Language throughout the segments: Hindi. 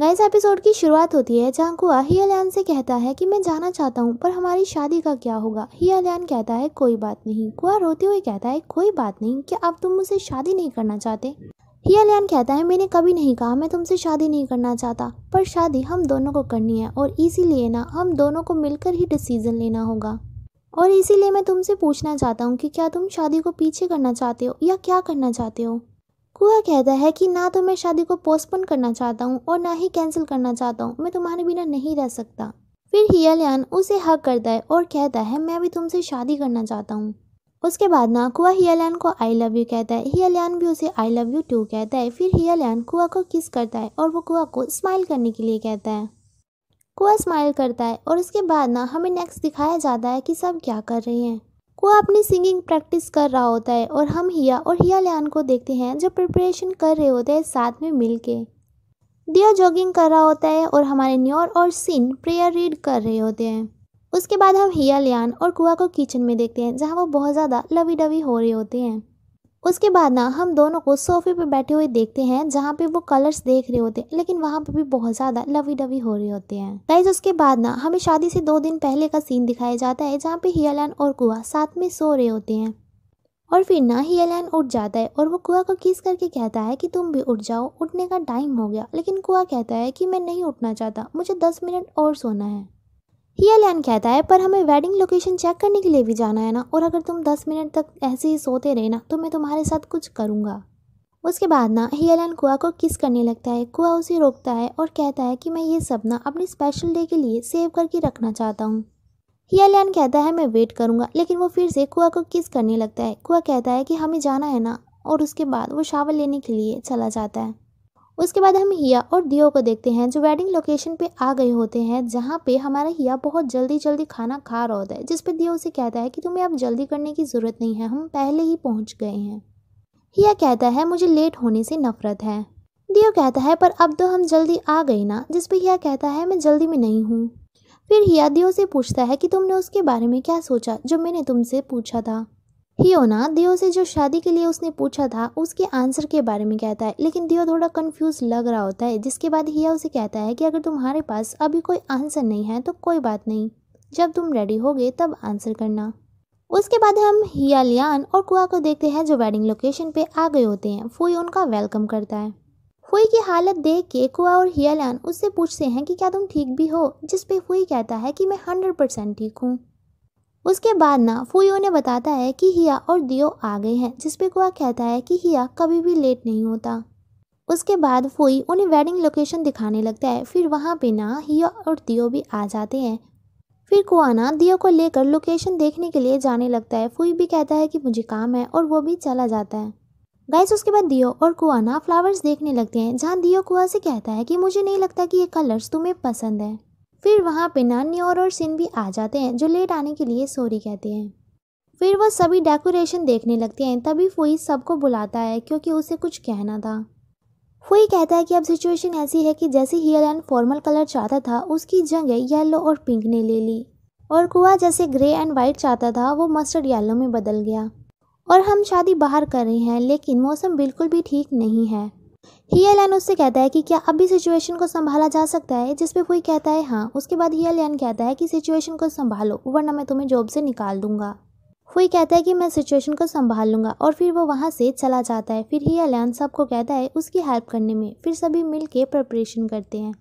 गाइस एपिसोड की शुरुआत होती है जहाँ कुआ ही अलियान से कहता है कि मैं जाना चाहता हूँ पर हमारी शादी का क्या होगा ही अलियान कहता है कोई बात नहीं कुआ रोते हुए कहता है कोई बात नहीं क्या अब तुम मुझसे शादी नहीं करना चाहते ही अलियान कहता है मैंने कभी नहीं कहा मैं तुमसे शादी नहीं करना चाहता पर शादी हम दोनों को करनी है और इसीलिए ना हम दोनों को मिलकर ही डिसीजन लेना होगा और इसीलिए मैं तुमसे पूछना चाहता हूँ कि क्या तुम शादी को पीछे करना चाहते हो या क्या करना चाहते हो कुआ कहता है कि ना तो मैं शादी को पोस्टपोन करना चाहता हूँ और ना ही कैंसिल करना चाहता हूँ मैं तुम्हारे बिना नहीं रह सकता फिर हियालियान उसे हक करता है और कहता है मैं भी तुमसे शादी करना चाहता हूँ उसके बाद ना कुआ हियालियान को आई लव यू कहता है हियालियान भी उसे आई लव यू टू कहता है फिर हियालियान कुआ को किस करता है और वो कुआ को स्माइल करने के लिए कहता है कुआ स्माइल करता है और उसके बाद ना हमें नेक्स्ट दिखाया जाता है कि सब क्या कर रहे हैं को अपनी सिंगिंग प्रैक्टिस कर रहा होता है और हम हिया और हिया लियान को देखते हैं जो प्रिपरेशन कर रहे होते हैं साथ में मिल के दिया जॉगिंग कर रहा होता है और हमारे न्योर और सिन प्रेयर रीड कर रहे होते हैं उसके बाद हम हिया लियान और कुआ को किचन में देखते हैं जहाँ वो बहुत ज़्यादा लवी डवी हो रहे होते हैं उसके बाद ना हम दोनों को सोफे पे बैठे हुए देखते हैं जहाँ पे वो कलर्स देख रहे होते हैं लेकिन वहाँ पे भी बहुत ज्यादा लवी डवी हो रहे होते हैं गाइज उसके बाद ना हमें शादी से दो दिन पहले का सीन दिखाया जाता है जहाँ पे हियालैन और कुआ साथ में सो रहे होते हैं और फिर ना एलैन उठ जाता है और वो कुआ को किस करके कहता है कि तुम भी उठ जाओ उठने का टाइम हो गया लेकिन कुआ कहता है कि मैं नहीं उठना चाहता मुझे दस मिनट और सोना है ही एलैन कहता है पर हमें वेडिंग लोकेशन चेक करने के लिए भी जाना है ना और अगर तुम दस मिनट तक ऐसे ही सोते रहे ना तो मैं तुम्हारे साथ कुछ करूँगा उसके बाद ना ही एलैन कुआ को किस करने लगता है कुआ उसे रोकता है और कहता है कि मैं ये सब ना अपने स्पेशल डे के लिए सेव करके रखना चाहता हूँ हियालियान कहता है मैं वेट करूँगा लेकिन वो फिर से कुआ को किस करने लगता है कुआ कहता है कि हमें जाना है ना और उसके बाद वो शावर लेने के लिए चला जाता है उसके बाद हम हिया और दियो को देखते हैं जो वेडिंग लोकेशन पे आ गए होते हैं जहाँ पे हमारा हिया बहुत जल्दी जल्दी खाना खा रहा होता है जिस पे दियो उसे कहता है कि तुम्हें अब जल्दी करने की ज़रूरत नहीं है हम पहले ही पहुँच गए हैं हिया कहता है मुझे लेट होने से नफरत है दियो कहता है पर अब तो हम जल्दी आ गए ना जिस पे हिया कहता है मैं जल्दी में नहीं हूँ फिर हिया दियो से पूछता है कि तुमने उसके बारे में क्या सोचा जो मैंने तुमसे पूछा था हियोना दियो से जो शादी के लिए उसने पूछा था उसके आंसर के बारे में कहता है लेकिन दियो थोड़ा कंफ्यूज लग रहा होता है जिसके बाद हिया उसे कहता है कि अगर तुम्हारे पास अभी कोई आंसर नहीं है तो कोई बात नहीं जब तुम रेडी होगे तब आंसर करना उसके बाद हम हिया लियान और कुआ को देखते हैं जो वेडिंग लोकेशन पे आ गए होते हैं फुई उनका वेलकम करता है फुई की हालत देख के कुआ और हियालान उससे पूछते हैं कि क्या तुम ठीक भी हो जिसपे हुई फुई कहता है कि मैं हंड्रेड परसेंट ठीक हूँ उसके बाद ना फूयो ने बताता है कि हिया और दियो आ गए हैं जिसपे कुआ कहता है कि हिया कभी भी लेट नहीं होता उसके बाद फूई उन्हें वेडिंग लोकेशन दिखाने लगता है फिर वहाँ पे ना हिया और दियो भी आ जाते हैं फिर कुआना दियो को लेकर लोकेशन देखने के लिए जाने लगता है फूई भी कहता है कि मुझे काम है और वो भी चला जाता है गाइस उसके बाद दियो और कुआना फ्लावर्स देखने लगते हैं जहाँ दियो कुआ से कहता है कि मुझे नहीं लगता कि ये कलर्स तुम्हें पसंद है फिर वहाँ पे नान्योर और सिन भी आ जाते हैं जो लेट आने के लिए सॉरी कहते हैं फिर वह सभी डेकोरेशन देखने लगते हैं तभी फुई सबको बुलाता है क्योंकि उसे कुछ कहना था फुई कहता है कि अब सिचुएशन ऐसी है कि जैसे हियर एंड फॉर्मल कलर चाहता था उसकी जंग येलो और पिंक ने ले ली और कुआ जैसे ग्रे एंड वाइट चाहता था वो मस्टर्ड येलो में बदल गया और हम शादी बाहर कर रहे हैं लेकिन मौसम बिल्कुल भी ठीक नहीं है ही एन उससे कहता है कि क्या अब भी सिचुएशन को संभाला जा सकता है जिसपे कोई कहता है हाँ उसके बाद ही एन कहता है कि सिचुएशन को संभालो वरना मैं तुम्हें जॉब से निकाल दूंगा हुई कहता है कि मैं सिचुएशन को संभाल लूँगा और फिर वो वहाँ से चला जाता है फिर ही अलियान सबको कहता है उसकी हेल्प करने में फिर सभी मिल के प्रपरेशन करते हैं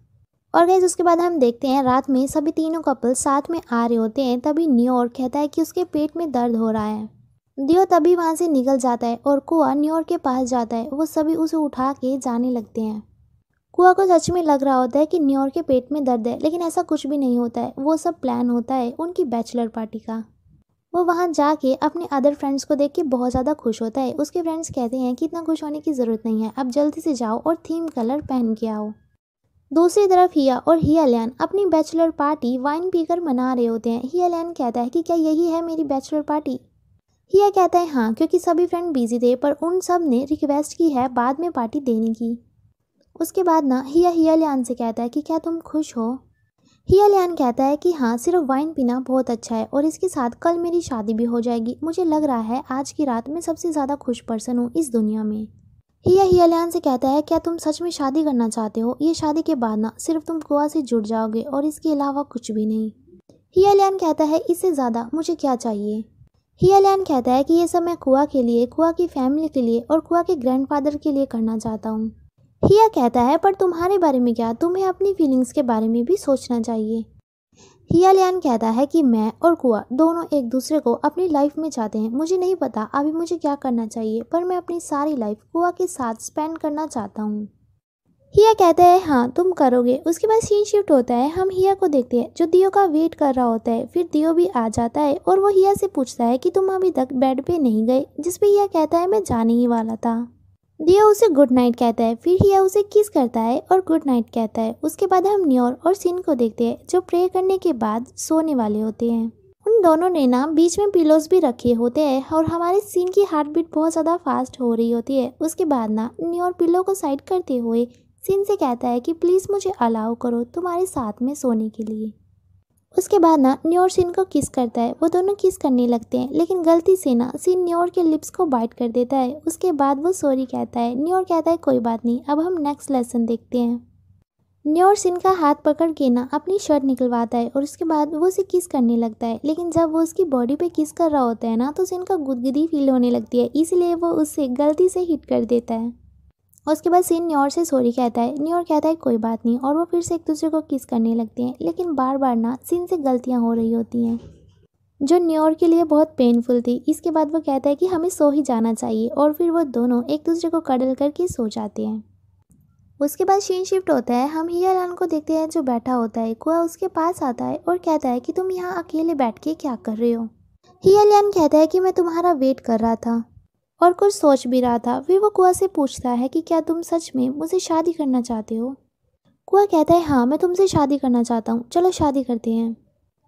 और गैस उसके बाद हम देखते हैं रात में सभी तीनों कपल साथ में आ रहे होते हैं तभी और कहता है कि उसके पेट में दर्द हो रहा है दियो तभी वहाँ से निकल जाता है और कुआ न्योर के पास जाता है वो सभी उसे उठा के जाने लगते हैं कुआ को सच में लग रहा होता है कि न्योर के पेट में दर्द है लेकिन ऐसा कुछ भी नहीं होता है वो सब प्लान होता है उनकी बैचलर पार्टी का वो वहाँ जाके अपने अदर फ्रेंड्स को देख के बहुत ज़्यादा खुश होता है उसके फ्रेंड्स कहते हैं कि इतना खुश होने की ज़रूरत नहीं है अब जल्दी से जाओ और थीम कलर पहन के आओ दूसरी तरफ हिया और हिया अपनी बैचलर पार्टी वाइन पीकर मना रहे होते हैं हिया कहता है कि क्या यही है मेरी बैचलर पार्टी हिया कहता है हाँ क्योंकि सभी फ्रेंड बिजी थे पर उन सब ने रिक्वेस्ट की है बाद में पार्टी देने की उसके बाद ना हिया हिया लियान से कहता है कि क्या तुम खुश हो हिया लियान कहता है कि हाँ सिर्फ वाइन पीना बहुत अच्छा है और इसके साथ कल मेरी शादी भी हो जाएगी मुझे लग रहा है आज की रात में सबसे ज़्यादा खुश पर्सन हूँ इस दुनिया में हिया हिया लियान से कहता है क्या तुम सच में शादी करना चाहते हो ये शादी के बाद ना सिर्फ तुम गोवा से जुड़ जाओगे और इसके अलावा कुछ भी नहीं हिया लियान कहता है इससे ज़्यादा मुझे क्या चाहिए हियालैन कहता है कि ये सब मैं कुआ के लिए कुआ की फैमिली के लिए और कुआ के ग्रैंडफादर के लिए करना चाहता हूँ हिया कहता है पर तुम्हारे बारे में क्या तुम्हें अपनी फीलिंग्स के बारे में भी सोचना चाहिए हियालियान कहता है कि मैं और कुआ दोनों एक दूसरे को अपनी लाइफ में चाहते हैं मुझे नहीं पता अभी मुझे क्या करना चाहिए पर मैं अपनी सारी लाइफ कुआ के साथ स्पेंड करना चाहता हूँ हिया कहता है हाँ तुम करोगे उसके बाद सीन शिफ्ट होता है हम हिया को देखते हैं जो दियो का वेट कर रहा होता है फिर दियो भी आ जाता है और वो हिया से पूछता है कि तुम अभी तक बेड पे नहीं गए जिसपे हिया कहता है मैं जाने ही वाला था दिया उसे गुड नाइट कहता है फिर हिया उसे किस करता है और गुड नाइट कहता है उसके बाद हम न्योर और सिन को देखते हैं जो प्रे करने के बाद सोने वाले होते हैं उन दोनों ने ना बीच में पिलोज भी रखे होते हैं और हमारे सीन की हार्ट बीट बहुत ज़्यादा फास्ट हो रही होती है उसके बाद ना न्योर पिलो को साइड करते हुए सिन से कहता है कि प्लीज़ मुझे अलाउ करो तुम्हारे साथ में सोने के लिए उसके बाद ना न्योर सिन को किस करता है वो दोनों किस करने लगते हैं लेकिन गलती से ना सिन न्योर के लिप्स को बाइट कर देता है उसके बाद वो सॉरी कहता है न्योर कहता है कोई बात नहीं अब हम नेक्स्ट लेसन देखते हैं न्योर सिन का हाथ पकड़ के ना अपनी शर्ट निकलवाता है और उसके बाद वो उसे किस करने लगता है लेकिन जब वो उसकी बॉडी पे किस कर रहा होता है ना तो सिन का गुदगुदी फील होने लगती है इसीलिए वो उससे गलती से हिट कर देता है और उसके बाद सीन न्योर से सॉरी कहता है न्योर कहता है कोई बात नहीं और वो फिर से एक दूसरे को किस करने लगते हैं लेकिन बार बार ना सीन से गलतियाँ हो रही होती हैं जो न्योर के लिए बहुत पेनफुल थी इसके बाद वो कहता है कि हमें सो ही जाना चाहिए और फिर वो दोनों एक दूसरे को कडल करके सो जाते हैं उसके बाद शीन शिफ्ट होता है हम लान को देखते हैं जो बैठा होता है कुआ उसके पास आता है और कहता है कि तुम यहाँ अकेले बैठ के क्या कर रहे हो हिया लान कहता है कि मैं तुम्हारा वेट कर रहा था और कुछ सोच भी रहा था फिर वो कुआ से पूछता है कि क्या तुम सच में मुझसे शादी करना चाहते हो कुआ कहता है हाँ मैं तुमसे शादी करना चाहता हूँ चलो शादी करते हैं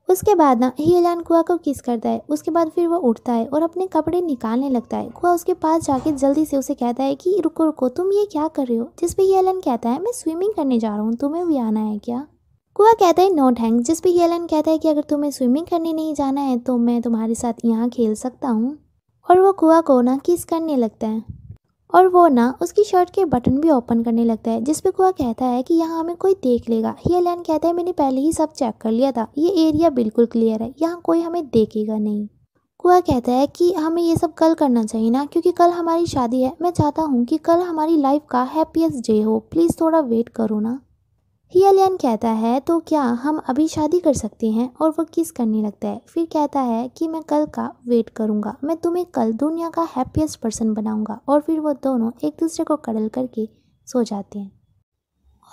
उसके बाद ना ही एलान कुआ को किस करता है उसके बाद फिर वो उठता है और अपने कपड़े निकालने लगता है कुआ उसके पास जाके जल्दी से उसे कहता है कि रुको रुको तुम ये क्या कर रहे हो जिसपे ही एलन कहता है मैं स्विमिंग करने जा रहा हूँ तुम्हें भी आना है क्या कुआ कहता है नो थैंक्स जिसपे ही एलन कहता है कि अगर तुम्हें स्विमिंग करने नहीं जाना है तो मैं तुम्हारे साथ यहाँ खेल सकता हूँ और वो कुआ को ना किस करने लगता है और वो ना उसकी शर्ट के बटन भी ओपन करने लगता है जिस कुआ कहता है कि यहाँ हमें कोई देख लेगा हियलैन कहता है मैंने पहले ही सब चेक कर लिया था ये एरिया बिल्कुल क्लियर है यहाँ कोई हमें देखेगा नहीं कुआ कहता है कि हमें ये सब कल करना चाहिए ना क्योंकि कल हमारी शादी है मैं चाहता हूँ कि कल हमारी लाइफ का हैप्पीएस्ट डे हो प्लीज़ थोड़ा वेट करो ना हियालियन कहता है तो क्या हम अभी शादी कर सकते हैं और वह किस करने लगता है फिर कहता है कि मैं कल का वेट करूंगा मैं तुम्हें कल दुनिया का हैप्पीएस्ट पर्सन बनाऊँगा और फिर वह दोनों एक दूसरे को कड़ल करके सो जाते हैं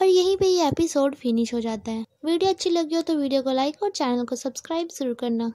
और यहीं पे ये एपिसोड फिनिश हो जाता है वीडियो अच्छी लगी हो तो वीडियो को लाइक और चैनल को सब्सक्राइब जरूर करना